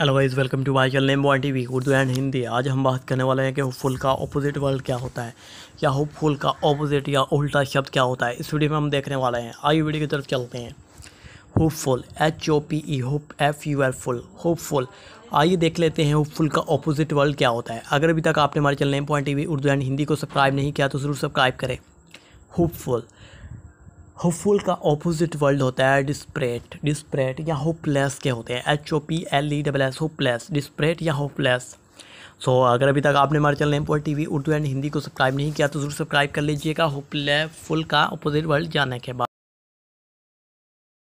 hello welcome to my channel name one T V Urdu and Hindi आज हम बात करने वाले हैं कि होपफुल का ऑपोजिट वर्ड क्या होता है या होपफुल का ऑपोजिट या उल्टा शब्द क्या होता है इस वीडियो में हम देखने वाले हैं आई वीडियो की तरफ चलते हैं hopeful H O P E hope F U R full hopeful आइए देख लेते हैं होपफुल का ऑपोजिट वर्ल्ड क्या होता है अगर अभी तक आपने हमारे channel name point T Urdu and Hindi को सब्सक्राइब नहीं किया तो ज़रूर सब्सक्राइब करें होपफुल होपफुल का ऑपोजिट वर्ल्ड होता है डिस्प्रेट डिस्प्रेट या होपलेस के होते हैं H O P L E double S hopeless desperate या होपलेस सो so, अगर अभी तक आपने हमारे channel M point T V Urdu and Hindi को सब्सक्राइब नहीं किया तो ज़रूर सब्सक्राइब कर लीजिएगा होपलेफुल का अपोजिट वर्ल्ड जाने के बाद